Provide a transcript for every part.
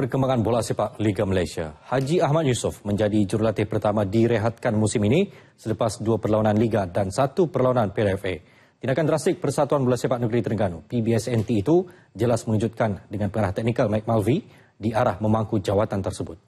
Perkembangan bola sepak Liga Malaysia. Haji Ahmad Yusof menjadi jurulatih pertama direhatkan musim ini selepas dua perlawanan Liga dan satu perlawanan PLFA. Tindakan drastik Persatuan Bola Sepak Negeri Terengganu, PBSNT itu jelas menunjukkan dengan pengarah teknikal Mike Malvi di arah memangku jawatan tersebut.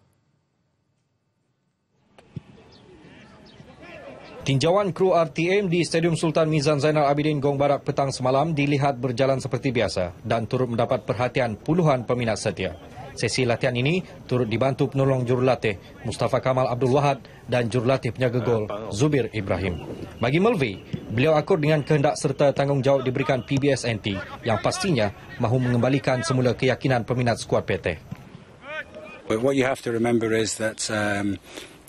Tinjauan kru RTM di Stadium Sultan Mizan Zainal Abidin Gong Barak petang semalam dilihat berjalan seperti biasa dan turut mendapat perhatian puluhan peminat setia. Sesi latihan ini turut dibantu penolong jurulatih Mustafa Kamal Abdul Wahad dan jurulatih penjaga gol Zubir Ibrahim. Bagi Melvi, beliau akur dengan kehendak serta tanggungjawab diberikan PBSNT yang pastinya mahu mengembalikan semula keyakinan peminat skuad PT. what you have to remember is that um,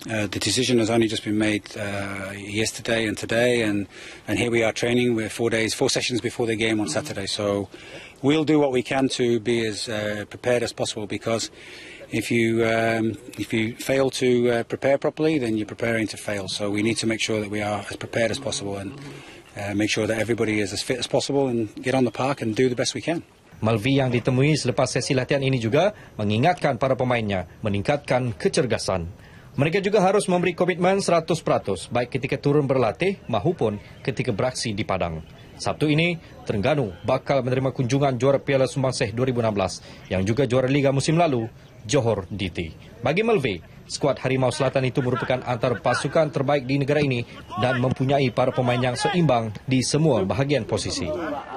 Uh, the decision has only just been made uh, yesterday and today, and, and here we are training. We're four days, four sessions before the game on mm-hmm. Saturday. So we'll do what we can to be as uh, prepared as possible because if you um, if you fail to uh, prepare properly, then you're preparing to fail. So we need to make sure that we are as prepared as possible and uh, make sure that everybody is as fit as possible and get on the park and do the best we can. Malvi yang ditemui selepas sesi latihan ini juga mengingatkan para pemainnya meningkatkan kecergasan. Mereka juga harus memberi komitmen 100% baik ketika turun berlatih maupun ketika beraksi di padang. Sabtu ini, Terengganu bakal menerima kunjungan juara Piala Sumbang Seh 2016 yang juga juara Liga musim lalu, Johor DT. Bagi Melve, skuad Harimau Selatan itu merupakan antara pasukan terbaik di negara ini dan mempunyai para pemain yang seimbang di semua bahagian posisi.